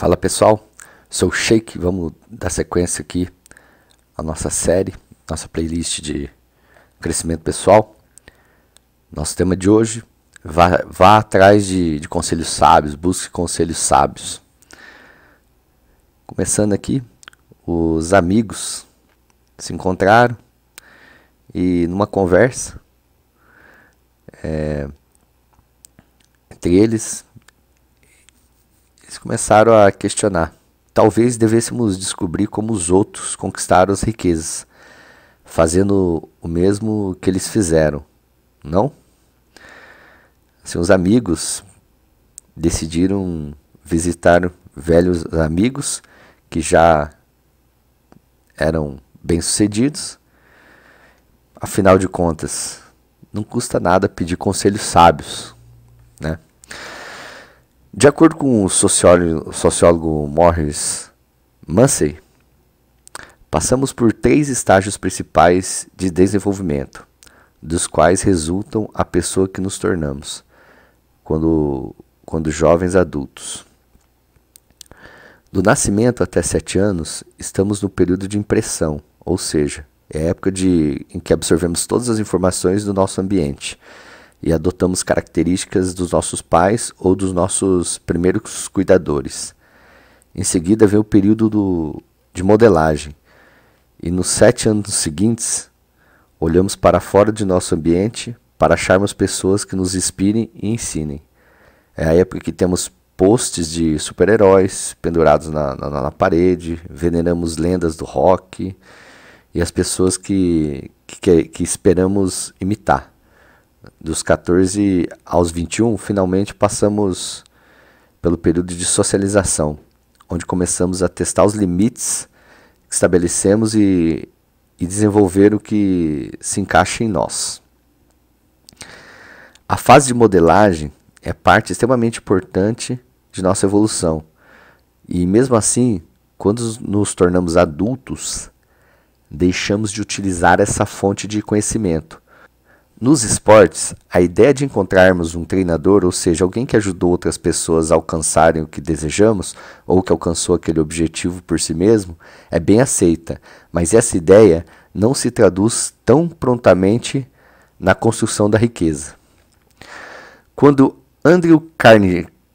Fala pessoal, sou o Shake, vamos dar sequência aqui à nossa série, nossa playlist de crescimento pessoal. Nosso tema de hoje, vá, vá atrás de, de conselhos sábios, busque conselhos sábios. Começando aqui, os amigos se encontraram e numa conversa é, entre eles eles começaram a questionar. Talvez devêssemos descobrir como os outros conquistaram as riquezas, fazendo o mesmo que eles fizeram, não? Seus assim, amigos decidiram visitar velhos amigos que já eram bem-sucedidos. Afinal de contas, não custa nada pedir conselhos sábios, né? De acordo com o sociólogo, sociólogo Morris Munsey, passamos por três estágios principais de desenvolvimento, dos quais resultam a pessoa que nos tornamos quando, quando jovens adultos. Do nascimento até sete anos, estamos no período de impressão, ou seja, é a época de, em que absorvemos todas as informações do nosso ambiente e adotamos características dos nossos pais ou dos nossos primeiros cuidadores. Em seguida vem o período do, de modelagem, e nos sete anos seguintes, olhamos para fora de nosso ambiente para acharmos pessoas que nos inspirem e ensinem. É a época que temos posts de super-heróis pendurados na, na, na, parede, veneramos lendas do rock e as pessoas que, que, que esperamos imitar. Dos 14 aos 21, finalmente passamos pelo período de socialização, onde começamos a testar os limites que estabelecemos e, e desenvolver o que se encaixa em nós. A fase de modelagem é parte extremamente importante de nossa evolução. E mesmo assim, quando nos tornamos adultos, deixamos de utilizar essa fonte de conhecimento nos esportes, a ideia de encontrarmos um treinador, ou seja, alguém que ajudou outras pessoas a alcançarem o que desejamos ou que alcançou aquele objetivo por si mesmo, é bem aceita, mas essa ideia não se traduz tão prontamente na construção da riqueza. Quando Andrew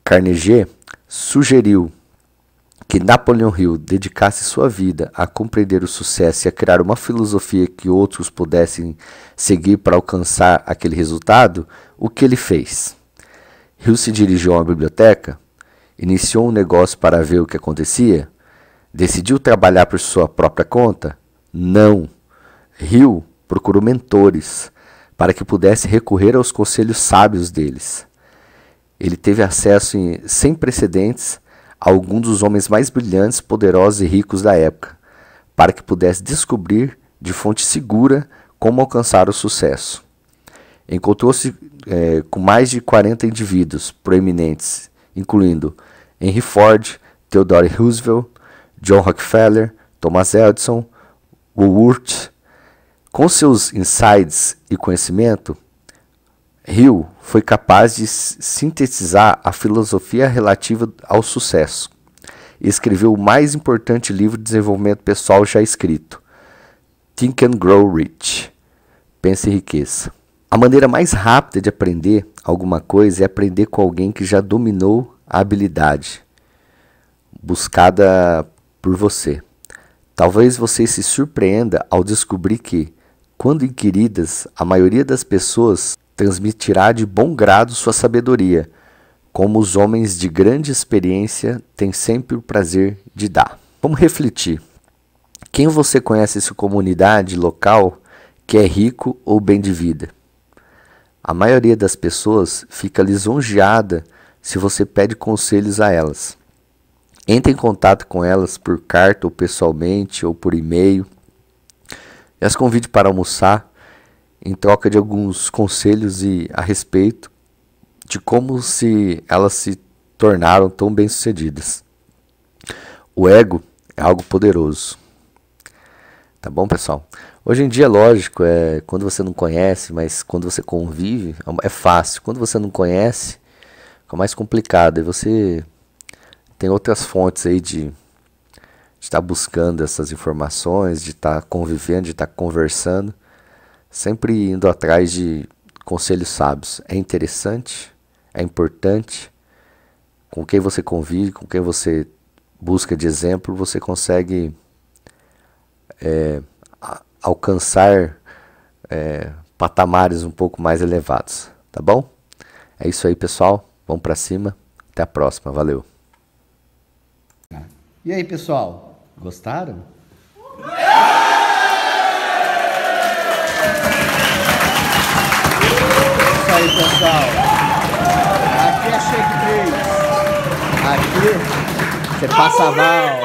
Carnegie sugeriu que Napoleon Hill dedicasse sua vida a compreender o sucesso e a criar uma filosofia que outros pudessem seguir para alcançar aquele resultado, o que ele fez? Hill se dirigiu a uma biblioteca, iniciou um negócio para ver o que acontecia, decidiu trabalhar por sua própria conta? Não. Hill procurou mentores para que pudesse recorrer aos conselhos sábios deles. Ele teve acesso em, sem precedentes alguns dos homens mais brilhantes, poderosos e ricos da época, para que pudesse descobrir de fonte segura como alcançar o sucesso. Encontrou-se é, com mais de 40 indivíduos proeminentes, incluindo Henry Ford, Theodore Roosevelt, John Rockefeller, Thomas Edison, Woolworth. Com seus insights e conhecimento, Hill foi capaz de sintetizar a filosofia relativa ao sucesso e escreveu o mais importante livro de desenvolvimento pessoal já escrito, Think and Grow Rich. Pense e riqueza. A maneira mais rápida de aprender alguma coisa é aprender com alguém que já dominou a habilidade buscada por você. Talvez você se surpreenda ao descobrir que, quando inquiridas, a maioria das pessoas transmitirá de bom grado sua sabedoria, como os homens de grande experiência têm sempre o prazer de dar. Vamos refletir. Quem você conhece essa comunidade local que é rico ou bem de vida? A maioria das pessoas fica lisonjeada se você pede conselhos a elas. Entre em contato com elas por carta ou pessoalmente ou por e-mail. E as convide para almoçar em troca de alguns conselhos e a respeito de como se elas se tornaram tão bem-sucedidas. O ego é algo poderoso. Tá bom, pessoal? Hoje em dia, lógico, é quando você não conhece, mas quando você convive, é, é fácil. Quando você não conhece, fica mais complicado. E você tem outras fontes aí de estar tá buscando essas informações, de estar tá convivendo, de estar tá conversando sempre indo atrás de conselhos sábios. É interessante, é importante. Com quem você convive, com quem você busca de exemplo, você consegue é, alcançar é, patamares um pouco mais elevados. Tá bom? É isso aí, pessoal. Vamos para cima. Até a próxima. Valeu. E aí, pessoal? Gostaram? aí, pessoal. Aqui é shake 3. Aqui você passa mal.